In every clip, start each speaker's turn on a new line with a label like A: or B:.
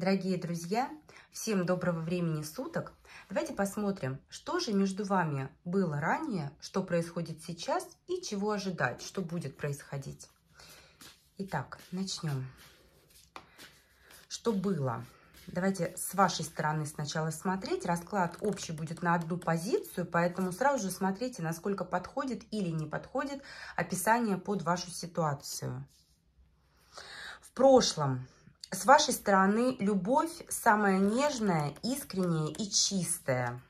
A: Дорогие друзья, всем доброго времени суток. Давайте посмотрим, что же между вами было ранее, что происходит сейчас и чего ожидать, что будет происходить. Итак, начнем. Что было? Давайте с вашей стороны сначала смотреть. Расклад общий будет на одну позицию, поэтому сразу же смотрите, насколько подходит или не подходит описание под вашу ситуацию. В прошлом с вашей стороны любовь самая нежная, искренняя и чистая.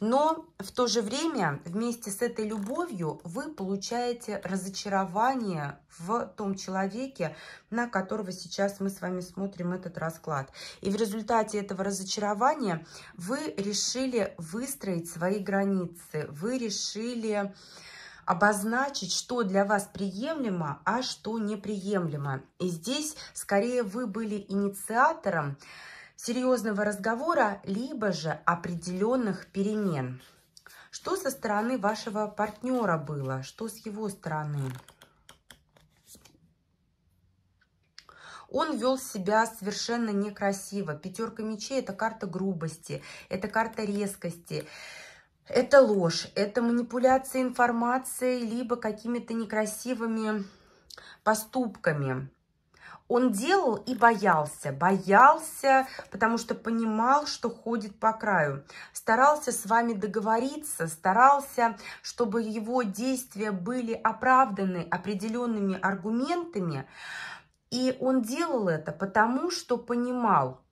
A: Но в то же время вместе с этой любовью вы получаете разочарование в том человеке, на которого сейчас мы с вами смотрим этот расклад. И в результате этого разочарования вы решили выстроить свои границы, вы решили обозначить, что для вас приемлемо, а что неприемлемо. И здесь скорее вы были инициатором серьезного разговора, либо же определенных перемен. Что со стороны вашего партнера было? Что с его стороны? он вел себя совершенно некрасиво. Пятерка мечей – это карта грубости, это карта резкости это ложь, это манипуляция информацией, либо какими-то некрасивыми поступками. Он делал и боялся, боялся, потому что понимал, что ходит по краю. Старался с вами договориться, старался, чтобы его действия были оправданы определенными аргументами. И он делал это потому, что понимал,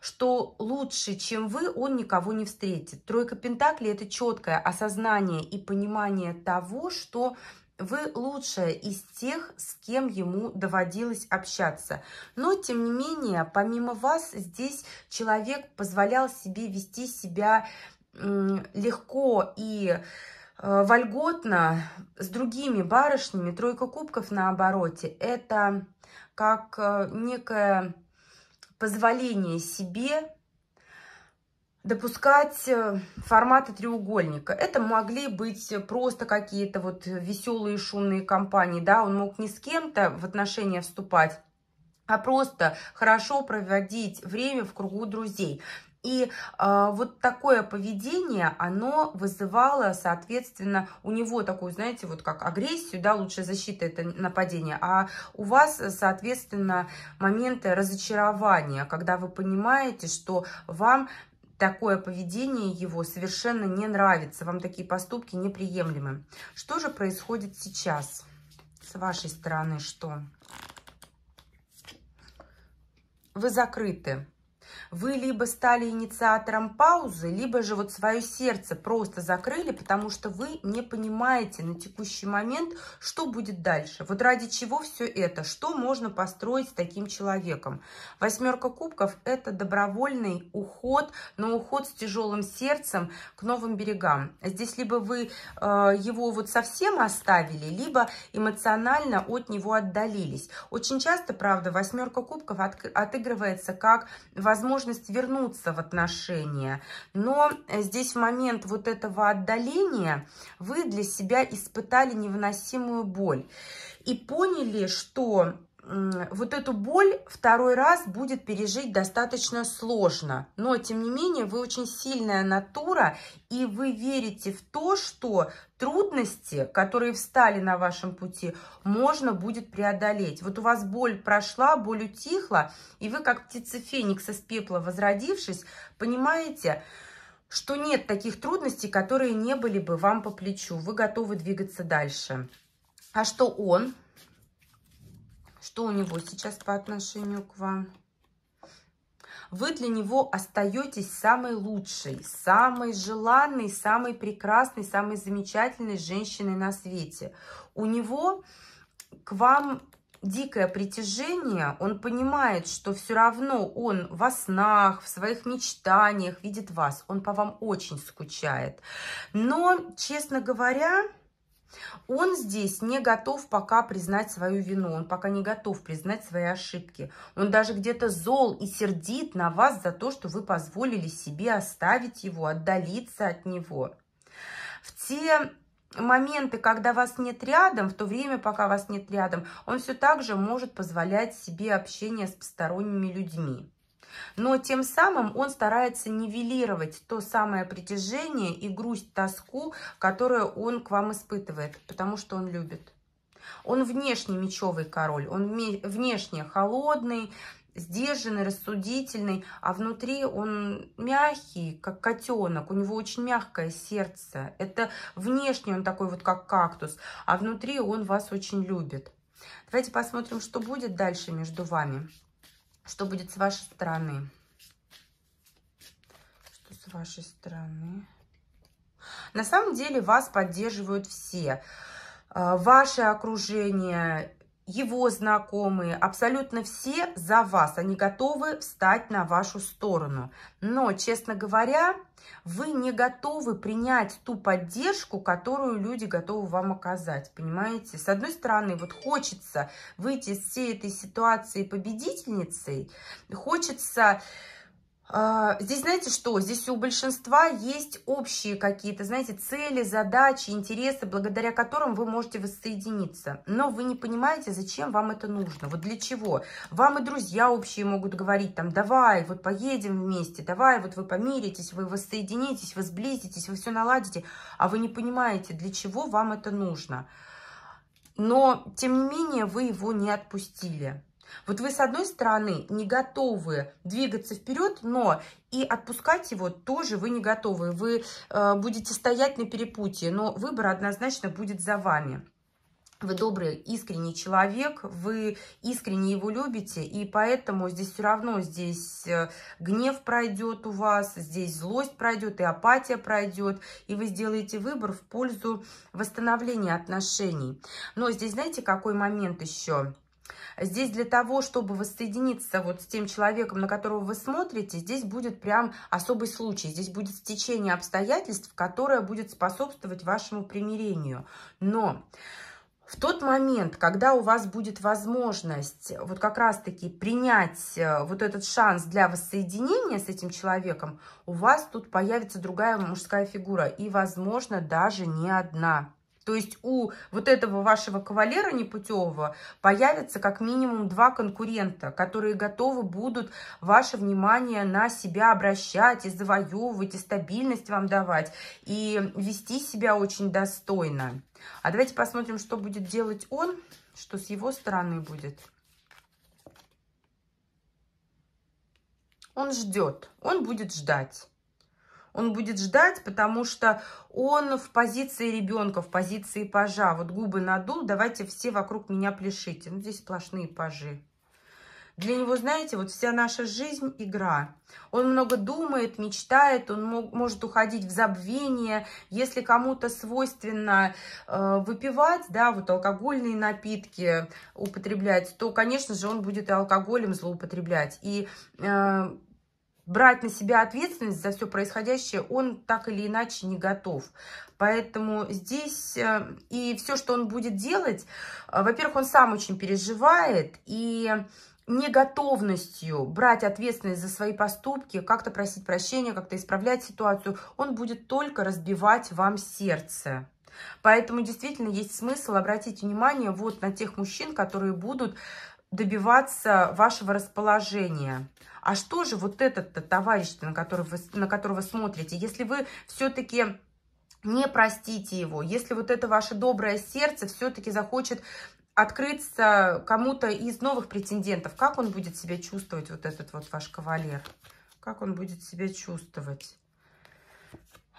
A: что лучше, чем вы, он никого не встретит. Тройка Пентаклей – это четкое осознание и понимание того, что вы лучшая из тех, с кем ему доводилось общаться. Но, тем не менее, помимо вас, здесь человек позволял себе вести себя легко и э, вольготно с другими барышнями. Тройка кубков на обороте – это как э, некая позволение себе допускать э, форматы треугольника. Это могли быть просто какие-то вот веселые шумные компании, да, он мог не с кем-то в отношения вступать, а просто хорошо проводить время в кругу друзей. И э, вот такое поведение, оно вызывало, соответственно, у него такую, знаете, вот как агрессию, да, лучшая защита – это нападение, а у вас, соответственно, моменты разочарования, когда вы понимаете, что вам такое поведение его совершенно не нравится, вам такие поступки неприемлемы. Что же происходит сейчас с вашей стороны, что? Вы закрыты, вы либо стали инициатором паузы, либо же вот свое сердце просто закрыли, потому что вы не понимаете на текущий момент, что будет дальше. Вот ради чего все это, что можно построить с таким человеком. Восьмерка кубков – это добровольный уход, но уход с тяжелым сердцем к новым берегам. Здесь либо вы э, его вот совсем оставили, либо эмоционально от него отдалились. Очень часто, правда, восьмерка кубков от, отыгрывается как возможность возможность вернуться в отношения. Но э, здесь в момент вот этого отдаления вы для себя испытали невыносимую боль и поняли, что вот эту боль второй раз будет пережить достаточно сложно. Но, тем не менее, вы очень сильная натура, и вы верите в то, что трудности, которые встали на вашем пути, можно будет преодолеть. Вот у вас боль прошла, боль утихла, и вы, как птица феникс с пепла возродившись, понимаете, что нет таких трудностей, которые не были бы вам по плечу. Вы готовы двигаться дальше. А что он? что у него сейчас по отношению к вам. Вы для него остаетесь самой лучшей, самой желанной, самой прекрасной, самой замечательной женщиной на свете. У него к вам дикое притяжение, он понимает, что все равно он во снах, в своих мечтаниях видит вас, он по вам очень скучает. Но, честно говоря, он здесь не готов пока признать свою вину, он пока не готов признать свои ошибки. Он даже где-то зол и сердит на вас за то, что вы позволили себе оставить его, отдалиться от него. В те моменты, когда вас нет рядом, в то время, пока вас нет рядом, он все так же может позволять себе общение с посторонними людьми но тем самым он старается нивелировать то самое притяжение и грусть, тоску, которую он к вам испытывает, потому что он любит. Он внешне мечевый король, он внешне холодный, сдержанный, рассудительный, а внутри он мягкий, как котенок, у него очень мягкое сердце. Это внешне он такой вот, как кактус, а внутри он вас очень любит. Давайте посмотрим, что будет дальше между вами. Что будет с вашей стороны? Что с вашей стороны? На самом деле вас поддерживают все. А, ваше окружение его знакомые, абсолютно все за вас, они готовы встать на вашу сторону. Но, честно говоря, вы не готовы принять ту поддержку, которую люди готовы вам оказать, понимаете? С одной стороны, вот хочется выйти из всей этой ситуации победительницей, хочется а, здесь, знаете что, здесь у большинства есть общие какие-то, знаете, цели, задачи, интересы, благодаря которым вы можете воссоединиться. Но вы не понимаете, зачем вам это нужно, вот для чего. Вам и друзья общие могут говорить, там, давай, вот поедем вместе, давай, вот вы помиритесь, вы воссоединитесь, вы сблизитесь, вы все наладите. А вы не понимаете, для чего вам это нужно. Но, тем не менее, вы его не отпустили. Вот вы, с одной стороны, не готовы двигаться вперед, но и отпускать его тоже вы не готовы. Вы э, будете стоять на перепутье, но выбор однозначно будет за вами. Вы добрый, искренний человек, вы искренне его любите, и поэтому здесь все равно здесь э, гнев пройдет у вас, здесь злость пройдет, и апатия пройдет, и вы сделаете выбор в пользу восстановления отношений. Но здесь знаете, какой момент еще – Здесь для того, чтобы воссоединиться вот с тем человеком, на которого вы смотрите, здесь будет прям особый случай. Здесь будет стечение обстоятельств, которое будет способствовать вашему примирению. Но в тот момент, когда у вас будет возможность вот как раз-таки принять э, вот этот шанс для воссоединения с этим человеком, у вас тут появится другая мужская фигура и, возможно, даже не одна. То есть у вот этого вашего кавалера непутевого появится как минимум два конкурента, которые готовы будут ваше внимание на себя обращать и завоевывать, и стабильность вам давать, и вести себя очень достойно. А давайте посмотрим, что будет делать он, что с его стороны будет. Он ждет, он будет ждать. Он будет ждать, потому что он в позиции ребенка, в позиции пажа. Вот губы надул, давайте все вокруг меня пляшите. Ну, здесь сплошные пажи. Для него, знаете, вот вся наша жизнь – игра. Он много думает, мечтает, он мог, может уходить в забвение. Если кому-то свойственно э, выпивать, да, вот алкогольные напитки употреблять, то, конечно же, он будет и алкоголем злоупотреблять. И э, брать на себя ответственность за все происходящее он так или иначе не готов. Поэтому здесь э, и все, что он будет делать, э, во-первых, он сам очень переживает, и неготовностью брать ответственность за свои поступки, как-то просить прощения, как-то исправлять ситуацию, он будет только разбивать вам сердце. Поэтому действительно есть смысл обратить внимание вот на тех мужчин, которые будут добиваться вашего расположения. А что же вот этот -то товарищ, на которого, вы, на которого смотрите, если вы все-таки не простите его, если вот это ваше доброе сердце все-таки захочет открыться кому-то из новых претендентов, как он будет себя чувствовать, вот этот вот ваш кавалер? Как он будет себя чувствовать?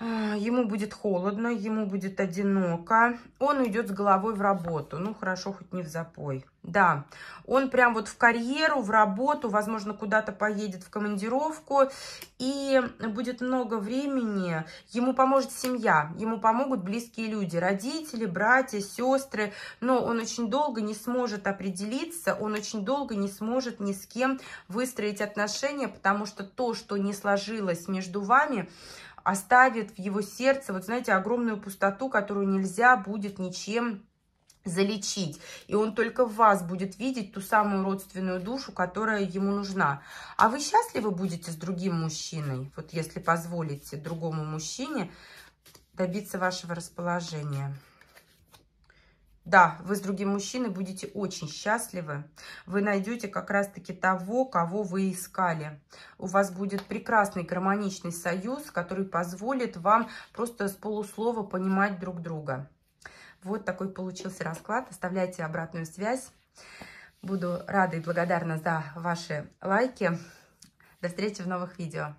A: А, ему будет холодно, ему будет одиноко. Он уйдет с головой в работу. Ну, хорошо, хоть не в запой. Да, он прям вот в карьеру, в работу, возможно, куда-то поедет в командировку. И будет много времени. Ему поможет семья, ему помогут близкие люди, родители, братья, сестры. Но он очень долго не сможет определиться, он очень долго не сможет ни с кем выстроить отношения, потому что то, что не сложилось между вами, оставит в его сердце, вот знаете, огромную пустоту, которую нельзя будет ничем залечить. И он только в вас будет видеть ту самую родственную душу, которая ему нужна. А вы счастливы будете с другим мужчиной, вот если позволите другому мужчине добиться вашего расположения. Да, вы с другим мужчиной будете очень счастливы. Вы найдете как раз-таки того, кого вы искали. У вас будет прекрасный гармоничный союз, который позволит вам просто с полуслова понимать друг друга. Вот такой получился расклад. Оставляйте обратную связь. Буду рада и благодарна за ваши лайки. До встречи в новых видео.